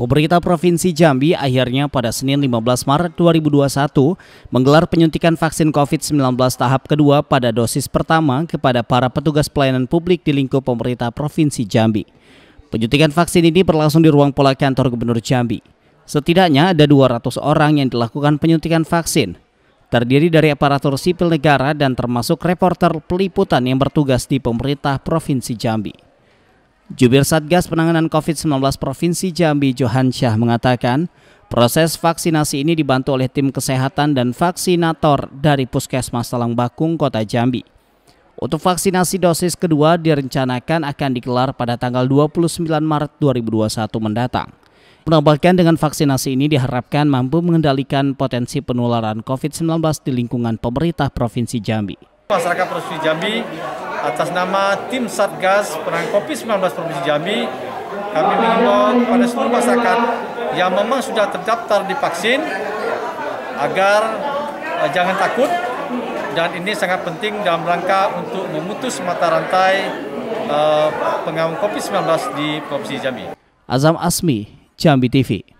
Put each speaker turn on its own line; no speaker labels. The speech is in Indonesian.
Pemerintah Provinsi Jambi akhirnya pada Senin 15 Maret 2021 menggelar penyuntikan vaksin COVID-19 tahap kedua pada dosis pertama kepada para petugas pelayanan publik di lingkup pemerintah Provinsi Jambi. Penyuntikan vaksin ini berlangsung di ruang pola kantor Gubernur Jambi. Setidaknya ada 200 orang yang dilakukan penyuntikan vaksin, terdiri dari aparatur sipil negara dan termasuk reporter peliputan yang bertugas di pemerintah Provinsi Jambi. Jubir Satgas Penanganan COVID-19 Provinsi Jambi Johan Syah mengatakan, proses vaksinasi ini dibantu oleh tim kesehatan dan vaksinator dari Puskesmas Talang Bakung, Kota Jambi. Untuk vaksinasi dosis kedua direncanakan akan digelar pada tanggal 29 Maret 2021 mendatang. Penambahkan dengan vaksinasi ini diharapkan mampu mengendalikan potensi penularan COVID-19 di lingkungan pemerintah Provinsi Jambi.
Masyarakat Provinsi Jambi atas nama tim Satgas Perang Covid-19 Provinsi Jambi, kami mengimbau kepada seluruh masyarakat yang memang sudah terdaftar di vaksin agar uh, jangan takut dan ini sangat penting dalam rangka untuk memutus mata rantai uh, pengawal Covid-19 di Provinsi Jambi.
Azam Asmi, Jambi TV.